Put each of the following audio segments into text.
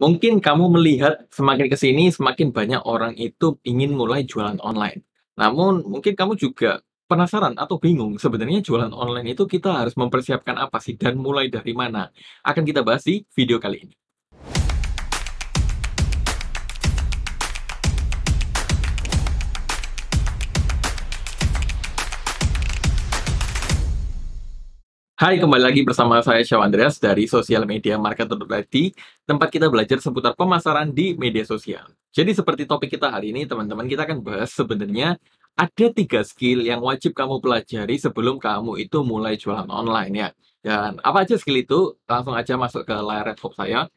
Mungkin kamu melihat semakin ke sini semakin banyak orang itu ingin mulai jualan online. Namun mungkin kamu juga penasaran atau bingung sebenarnya jualan online itu kita harus mempersiapkan apa sih dan mulai dari mana? Akan kita bahas di video kali ini. Hai, kembali lagi bersama saya Syaw Andreas dari Social Media Marketer.id tempat kita belajar seputar pemasaran di media sosial. Jadi seperti topik kita hari ini, teman-teman, kita akan bahas sebenarnya ada tiga skill yang wajib kamu pelajari sebelum kamu itu mulai jualan online ya. Dan apa aja skill itu? Langsung aja masuk ke layar laptop saya.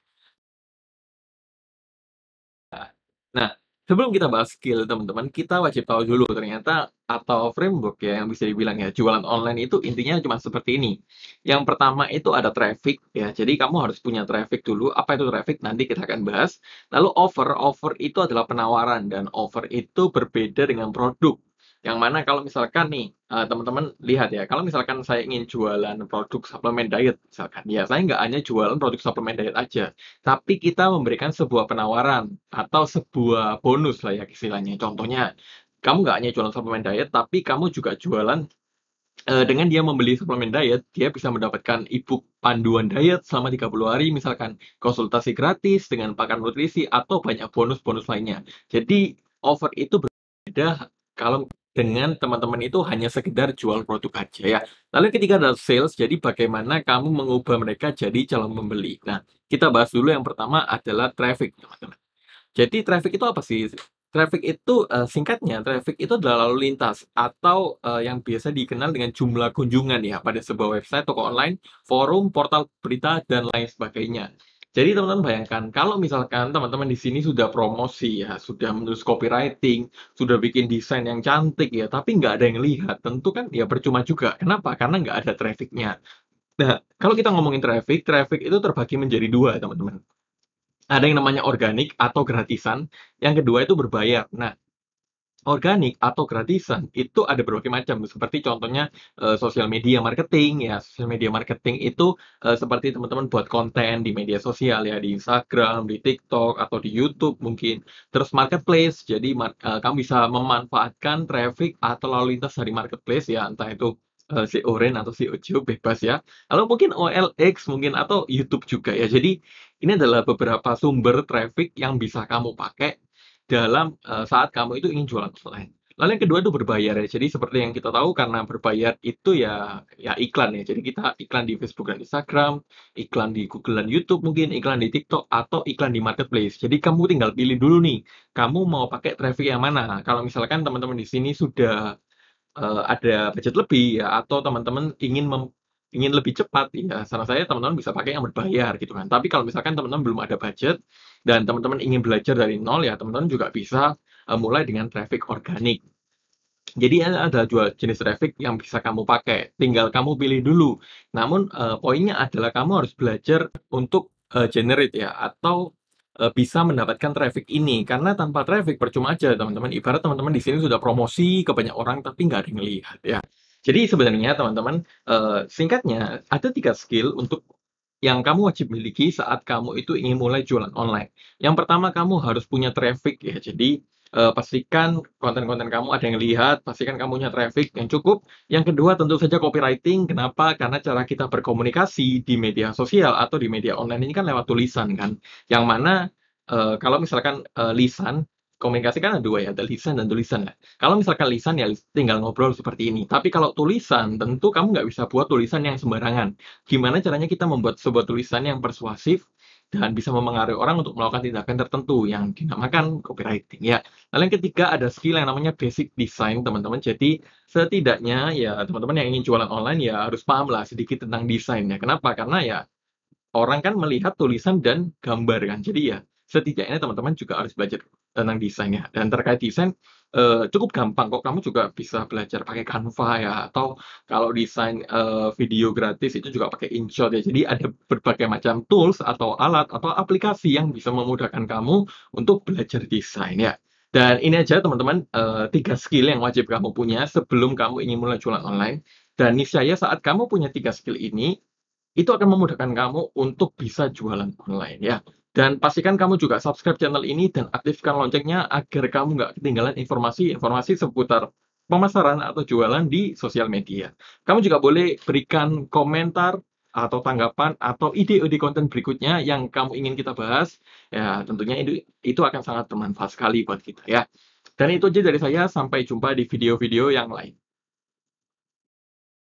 Nah, Sebelum kita bahas skill teman-teman, kita wajib tahu dulu ternyata atau framework ya yang bisa dibilang ya jualan online itu intinya cuma seperti ini. Yang pertama itu ada traffic ya. Jadi kamu harus punya traffic dulu. Apa itu traffic? Nanti kita akan bahas. Lalu offer, offer itu adalah penawaran dan offer itu berbeda dengan produk. Yang mana kalau misalkan nih Eh, teman-teman uh, lihat ya, kalau misalkan saya ingin jualan produk suplemen diet, misalkan ya saya nggak hanya jualan produk suplemen diet aja, tapi kita memberikan sebuah penawaran atau sebuah bonus lah ya istilahnya. Contohnya, kamu nggak hanya jualan suplemen diet, tapi kamu juga jualan eh, dengan dia membeli suplemen diet, dia bisa mendapatkan ebook panduan diet selama 30 hari, misalkan konsultasi gratis dengan pakan nutrisi atau banyak bonus-bonus lainnya. Jadi, offer itu berbeda kalau dengan teman-teman itu hanya sekedar jual produk aja ya. Lalu ketika ada sales, jadi bagaimana kamu mengubah mereka jadi calon pembeli? Nah, kita bahas dulu yang pertama adalah traffic, teman-teman. Jadi traffic itu apa sih? Traffic itu uh, singkatnya, traffic itu adalah lalu lintas atau uh, yang biasa dikenal dengan jumlah kunjungan ya pada sebuah website, toko online, forum, portal berita, dan lain sebagainya. Jadi teman-teman bayangkan, kalau misalkan teman-teman di sini sudah promosi ya, sudah menulis copywriting, sudah bikin desain yang cantik ya, tapi nggak ada yang lihat, tentu kan ya percuma juga. Kenapa? Karena nggak ada trafficnya. Nah, kalau kita ngomongin traffic, traffic itu terbagi menjadi dua, teman-teman. Ada yang namanya organik atau gratisan, yang kedua itu berbayar. Nah, organik atau gratisan itu ada berbagai macam seperti contohnya e, sosial media marketing ya sosial media marketing itu e, seperti teman-teman buat konten di media sosial ya di Instagram di TikTok atau di YouTube mungkin terus marketplace jadi e, kamu bisa memanfaatkan traffic atau lalu lintas dari marketplace ya entah itu si si Oren atau si Ojo bebas ya lalu mungkin OLX mungkin atau YouTube juga ya jadi ini adalah beberapa sumber traffic yang bisa kamu pakai dalam uh, saat kamu itu ingin jualan offline. Lalu yang kedua itu berbayar ya. Jadi seperti yang kita tahu karena berbayar itu ya ya iklan ya. Jadi kita iklan di Facebook dan Instagram, iklan di Google dan YouTube mungkin, iklan di TikTok atau iklan di marketplace. Jadi kamu tinggal pilih dulu nih, kamu mau pakai traffic yang mana. Kalau misalkan teman-teman di sini sudah uh, ada budget lebih ya atau teman-teman ingin mem ingin lebih cepat ya saran saya teman-teman bisa pakai yang berbayar gitu kan tapi kalau misalkan teman-teman belum ada budget dan teman-teman ingin belajar dari nol ya teman-teman juga bisa uh, mulai dengan traffic organik jadi ya, ada dua jenis traffic yang bisa kamu pakai tinggal kamu pilih dulu namun uh, poinnya adalah kamu harus belajar untuk uh, generate ya atau bisa mendapatkan traffic ini karena tanpa traffic percuma aja teman-teman ibarat teman-teman di sini sudah promosi ke banyak orang tapi nggak ada yang lihat ya jadi sebenarnya teman-teman, uh, singkatnya ada tiga skill untuk yang kamu wajib miliki saat kamu itu ingin mulai jualan online. Yang pertama kamu harus punya traffic ya. Jadi, uh, pastikan konten-konten kamu ada yang lihat, pastikan kamu punya traffic yang cukup. Yang kedua tentu saja copywriting, kenapa? Karena cara kita berkomunikasi di media sosial atau di media online ini kan lewat tulisan kan, yang mana, uh, kalau misalkan, uh, lisan komunikasi kan ada dua ya, ada lisan dan tulisan ya. Kalau misalkan lisan ya tinggal ngobrol seperti ini. Tapi kalau tulisan, tentu kamu nggak bisa buat tulisan yang sembarangan. Gimana caranya kita membuat sebuah tulisan yang persuasif, dan bisa memengaruhi orang untuk melakukan tindakan tertentu yang dinamakan copywriting ya. Lalu yang ketiga ada skill yang namanya basic design teman-teman. Jadi setidaknya ya teman-teman yang ingin jualan online ya harus paham lah sedikit tentang desain ya. Kenapa? Karena ya orang kan melihat tulisan dan gambar kan. Jadi ya setidaknya teman-teman juga harus belajar tentang desainnya Dan terkait desain eh, cukup gampang kok. Kamu juga bisa belajar pakai Canva ya atau kalau desain eh, video gratis itu juga pakai InShot ya. Jadi ada berbagai macam tools atau alat atau aplikasi yang bisa memudahkan kamu untuk belajar desain ya. Dan ini aja teman-teman eh, tiga skill yang wajib kamu punya sebelum kamu ingin mulai jualan online. Dan niscaya saat kamu punya tiga skill ini, itu akan memudahkan kamu untuk bisa jualan online ya. Dan pastikan kamu juga subscribe channel ini dan aktifkan loncengnya agar kamu nggak ketinggalan informasi-informasi seputar pemasaran atau jualan di sosial media. Kamu juga boleh berikan komentar atau tanggapan atau ide-ide konten berikutnya yang kamu ingin kita bahas. Ya, tentunya itu, itu akan sangat bermanfaat sekali buat kita ya. Dan itu aja dari saya, sampai jumpa di video-video yang lain.